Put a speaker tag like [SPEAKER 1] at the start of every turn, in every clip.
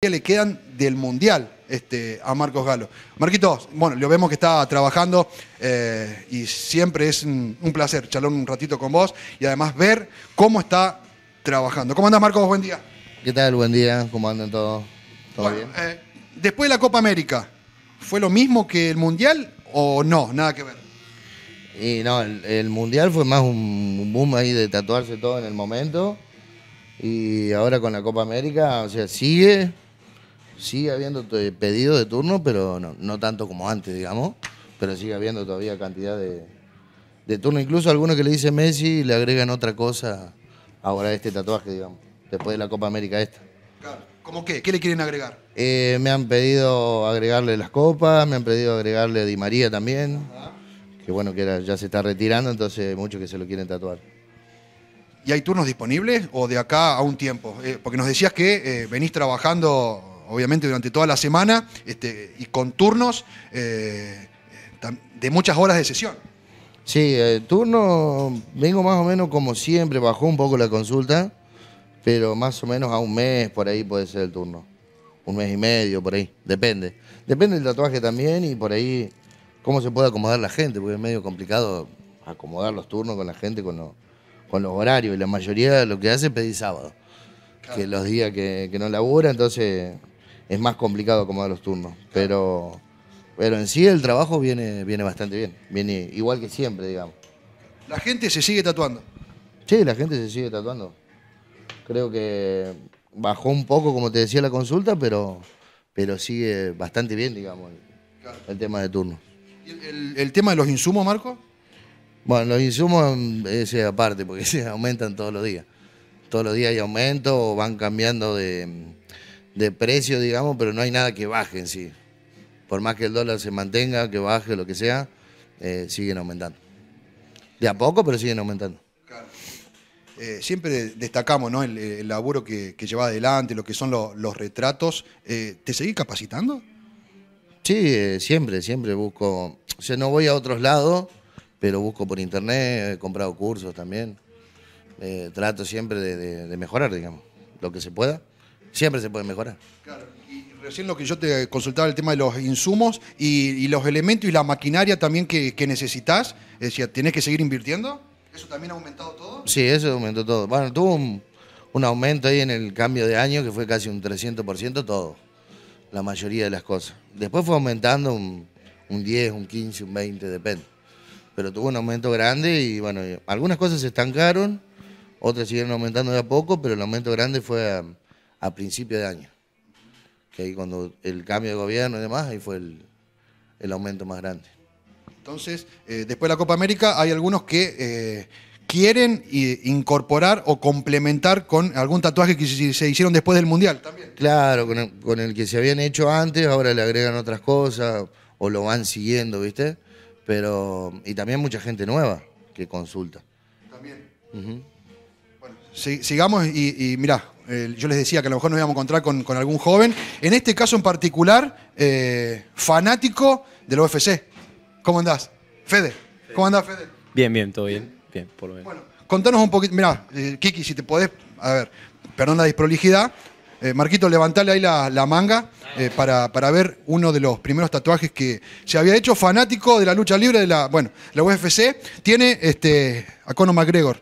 [SPEAKER 1] le quedan del Mundial este, a Marcos Galo. Marquitos, bueno, lo vemos que está trabajando eh, y siempre es un, placer charlar un ratito con vos y además ver cómo está trabajando. ¿Cómo andás, Marcos? Buen día. ¿Qué tal? Buen día. ¿Cómo andan todos? ¿Todo bien? Eh, después de la Copa América, ¿fue lo mismo que el Mundial o
[SPEAKER 2] no? Nada que ver. Y no, el, Mundial fue más un boom ahí de tatuarse todo en el momento. Y ahora con la Copa América, o sea, sigue, sigue habiendo eh, pedido de turno, pero no, tanto como antes, digamos. Pero sigue habiendo todavía cantidad de, de turno. Incluso algunos que le dice Messi le agregan otra cosa ahora a este tatuaje, digamos. Después de la Copa América esta.
[SPEAKER 1] Claro. ¿Cómo qué? ¿Qué le quieren agregar?
[SPEAKER 2] Eh, me han pedido agregarle las copas, me han pedido agregarle a Di María también. Que bueno, que ya se está retirando, entonces muchos que se lo quieren tatuar.
[SPEAKER 1] ¿Y hay turnos disponibles o de acá a un tiempo? Eh, porque nos decías que venís trabajando obviamente durante toda la semana este, y con turnos eh,
[SPEAKER 2] de muchas horas de sesión. Sí, el eh, turno vengo más o menos como siempre, bajó un poco la consulta, pero más o menos a un mes por ahí puede ser el turno. Un mes y medio, por ahí, depende. Depende del tatuaje también y por ahí cómo se puede acomodar la gente, porque es medio complicado acomodar los turnos con la gente, con, con los horarios. Y la mayoría de lo que hace es pedir sábado, que los días que, que no labura, entonces es más complicado acomodar los turnos. Pero, pero en sí el trabajo viene, viene bastante bien. Viene igual que siempre, digamos. La gente se sigue tatuando. Sí, la gente se sigue tatuando. Creo que bajó un poco, como te decía, la consulta, pero, pero sigue bastante bien, digamos, el, tema de turnos. ¿Y el, tema de los insumos, Marco? Bueno, los insumos mm, es aparte, porque se aumentan todos los días. Todos los días hay aumento van cambiando de, de precio, digamos, pero no hay nada que baje en sí. Por más que el dólar se mantenga, que baje, lo que sea, eh, siguen aumentando. De a poco, pero siguen aumentando.
[SPEAKER 1] Eh, siempre destacamos ¿no? el, laburo que, lleva adelante, lo que son los retratos.
[SPEAKER 2] Eh, ¿Te seguís capacitando? Sí, siempre, siempre busco. O sea, no voy a otros lados, pero busco por internet, he comprado cursos también. trato siempre de mejorar, digamos, lo que se pueda. Siempre se puede mejorar. Claro.
[SPEAKER 1] Y recién lo que yo te consultaba el tema de los insumos y, los elementos y la maquinaria
[SPEAKER 2] también que, necesitas. necesitas. decir, tienes que seguir invirtiendo? ¿Eso también ha aumentado todo? Sí, eso aumentó todo. Bueno, tuvo un, aumento ahí en el cambio de año que fue casi un 300% todo. La mayoría de las cosas. Después fue aumentando un, un 10, un 15, un 20, depende. Pero tuvo un aumento grande y bueno, algunas cosas se estancaron, otras siguieron aumentando de a poco, pero el aumento grande fue a a principio de año. Que ahí cuando el cambio de gobierno y demás, ahí fue el, aumento más grande. Entonces, eh, después de la Copa
[SPEAKER 1] América hay algunos que eh, quieren eh,
[SPEAKER 2] incorporar o complementar con algún tatuaje que se hicieron después del Mundial Claro, con el, que se habían hecho antes, ahora le agregan otras cosas o lo van siguiendo, ¿viste? Pero, y también mucha gente nueva que consulta. También.
[SPEAKER 1] Bueno, sigamos y, y mirá, yo les decía que a lo mejor nos íbamos a encontrar con, algún joven. En este caso en particular, eh, fanático fanático del UFC. ¿Cómo andás? Fede. ¿Cómo andás, Fede?
[SPEAKER 3] Bien, bien, todo bien. Bien, por lo menos. Bueno,
[SPEAKER 1] contanos un poquito. Mirá, eh, Kiki, si te podés. A ver, perdón la desprolijidad. Eh, Marquito, levantale ahí la, manga para, ver uno de los primeros tatuajes que se había hecho, fanático de la lucha libre de la, bueno, la UFC. Tiene este, a Conor McGregor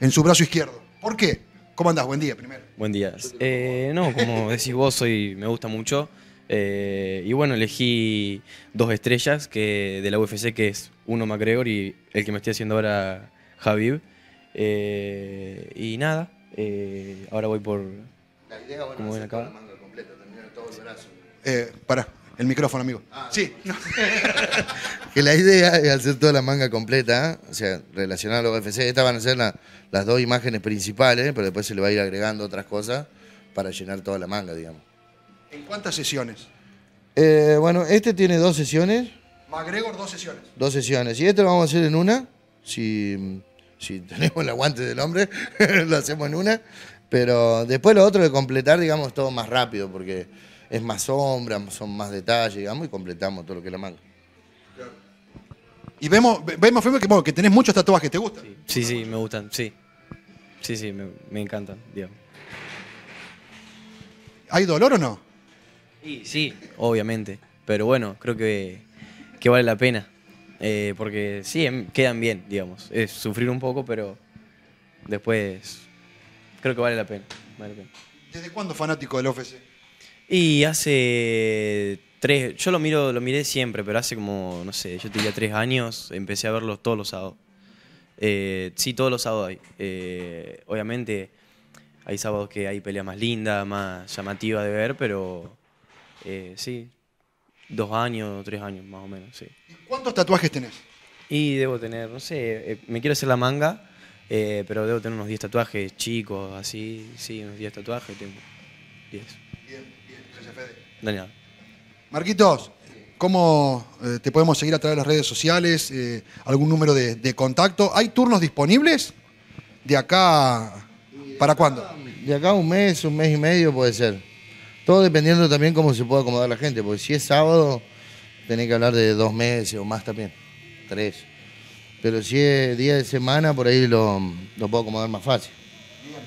[SPEAKER 1] en su brazo izquierdo. ¿Por qué? ¿Cómo andás? Buen día, primero.
[SPEAKER 3] Buen día. Eh, no, como decís vos, soy, me gusta mucho. Eh, y bueno, elegí dos estrellas que, de la UFC, que es uno McGregor y el que me estoy haciendo ahora, Javib. Eh, y nada, ahora voy por... La idea, bueno, es acá?
[SPEAKER 2] Manga completa, Eh, pará, el micrófono, amigo. Ah, sí. que la idea es hacer toda la manga completa, o sea, relacionada a los UFC. Estas van a ser las dos imágenes principales, pero después se le va a ir agregando otras cosas para llenar toda la manga, digamos.
[SPEAKER 1] ¿En cuántas sesiones?
[SPEAKER 2] Eh, bueno, este tiene dos sesiones.
[SPEAKER 1] McGregor, dos sesiones.
[SPEAKER 2] Dos sesiones. Y este lo vamos a hacer en una. Si, si tenemos el aguante del hombre, lo hacemos en una. Pero después lo otro de completar, digamos, todo más rápido, porque es más sombra, son más detalles, digamos, y completamos todo lo que es la manga. Y vemos, vemos que, bueno, tenés muchos
[SPEAKER 1] tatuajes, ¿te gustan?
[SPEAKER 3] Sí, sí, me gustan, sí. Sí, sí, me, encantan, digamos. ¿Hay dolor o no? Sí, sí, obviamente. Pero bueno, creo que, vale la pena. Eh, porque sí, em, quedan bien, digamos. Es sufrir un poco, pero después creo que vale la pena. Vale la pena. ¿Desde cuándo fanático del OFC? Y hace tres, yo lo miro, lo miré siempre, pero hace como, no sé, yo tenía tres años, empecé a verlos todos los sábados. Eh, sí, todos los sábados hay. Eh, obviamente hay sábados que hay pelea más linda más llamativa de ver, pero eh, sí, dos años, tres años más o menos, sí.
[SPEAKER 1] ¿Cuántos tatuajes
[SPEAKER 3] tenés? Y debo tener, no sé, me quiero hacer la manga, pero debo tener unos 10 tatuajes chicos, así, sí, unos 10 tatuajes tengo. 10. Bien, gracias Fede. Daniel.
[SPEAKER 1] Marquitos, ¿cómo eh, te podemos seguir a través de las redes sociales? Eh, ¿Algún número de, contacto? ¿Hay turnos disponibles? ¿De acá
[SPEAKER 2] para cuándo? De acá un mes, un mes y medio puede ser. Todo dependiendo también cómo se pueda acomodar la gente, porque si es sábado, tenés que hablar de dos meses o más también, tres. Pero si es día de semana, por ahí lo, lo puedo acomodar más fácil.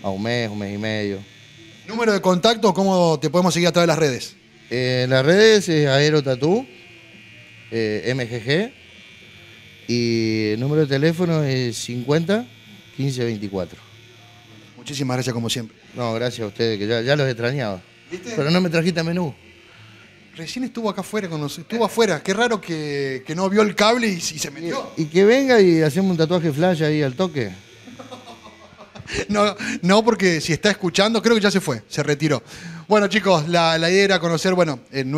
[SPEAKER 2] A un mes, un mes y medio. Número de contacto, ¿cómo te podemos seguir a través de las redes? Eh, las redes es Aerotatú, eh, MGG, y el número de teléfono es 50 15 24. Muchísimas gracias como siempre. No, gracias a ustedes, que ya, los extrañaba. Pero no me trajiste a
[SPEAKER 1] menú. Recién estuvo acá afuera con Estuvo afuera. Qué raro que, no vio el cable y, se metió.
[SPEAKER 2] Y, y, que venga y hacemos un tatuaje flash ahí al toque.
[SPEAKER 1] No, no, porque si está escuchando, creo que ya se fue, se retiró. Bueno, chicos, la, idea era conocer, bueno, el